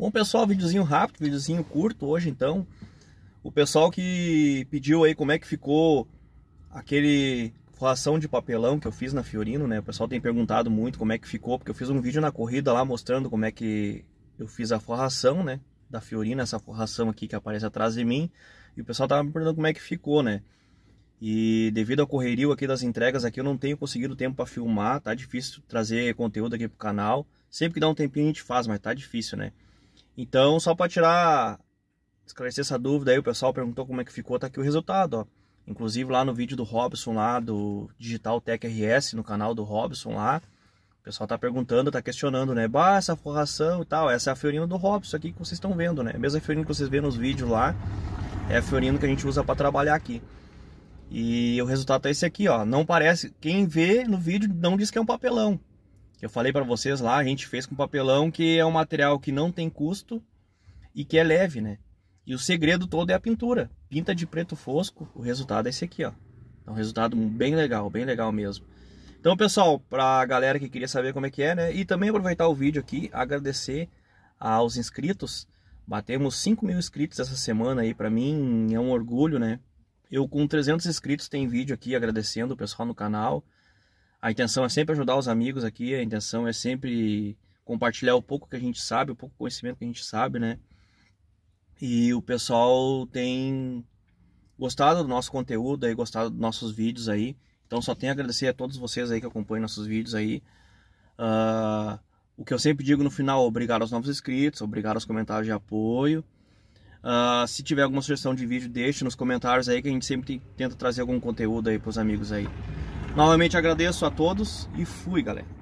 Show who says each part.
Speaker 1: Bom, pessoal, videozinho rápido, videozinho curto hoje, então. O pessoal que pediu aí como é que ficou aquele forração de papelão que eu fiz na Fiorino, né? O pessoal tem perguntado muito como é que ficou, porque eu fiz um vídeo na corrida lá mostrando como é que eu fiz a forração, né? Da Fiorino, essa forração aqui que aparece atrás de mim. E o pessoal tava me perguntando como é que ficou, né? E devido ao correrio aqui das entregas aqui, eu não tenho conseguido tempo para filmar, tá difícil trazer conteúdo aqui pro canal. Sempre que dá um tempinho a gente faz, mas tá difícil, né? Então, só para tirar, esclarecer essa dúvida aí, o pessoal perguntou como é que ficou, tá aqui o resultado, ó. Inclusive lá no vídeo do Robson lá, do Digital Tech RS, no canal do Robson lá, o pessoal tá perguntando, tá questionando, né? Bah, essa forração e tal, essa é a fiorina do Robson aqui que vocês estão vendo, né? A mesma fiorina que vocês vêem nos vídeos lá, é a fiorina que a gente usa para trabalhar aqui. E o resultado é esse aqui, ó. Não parece. Quem vê no vídeo não diz que é um papelão que eu falei para vocês lá, a gente fez com papelão, que é um material que não tem custo e que é leve, né? E o segredo todo é a pintura. Pinta de preto fosco, o resultado é esse aqui, ó. É um resultado bem legal, bem legal mesmo. Então, pessoal, pra galera que queria saber como é que é, né? E também aproveitar o vídeo aqui, agradecer aos inscritos. Batemos 5 mil inscritos essa semana aí, pra mim é um orgulho, né? Eu com 300 inscritos tem vídeo aqui agradecendo o pessoal no canal. A intenção é sempre ajudar os amigos aqui, a intenção é sempre compartilhar o pouco que a gente sabe, o pouco conhecimento que a gente sabe, né? E o pessoal tem gostado do nosso conteúdo aí, gostado dos nossos vídeos aí. Então só tenho a agradecer a todos vocês aí que acompanham nossos vídeos aí. Uh, o que eu sempre digo no final, obrigado aos novos inscritos, obrigado aos comentários de apoio. Uh, se tiver alguma sugestão de vídeo, deixe nos comentários aí que a gente sempre tenta trazer algum conteúdo aí pros amigos aí. Novamente agradeço a todos e fui, galera.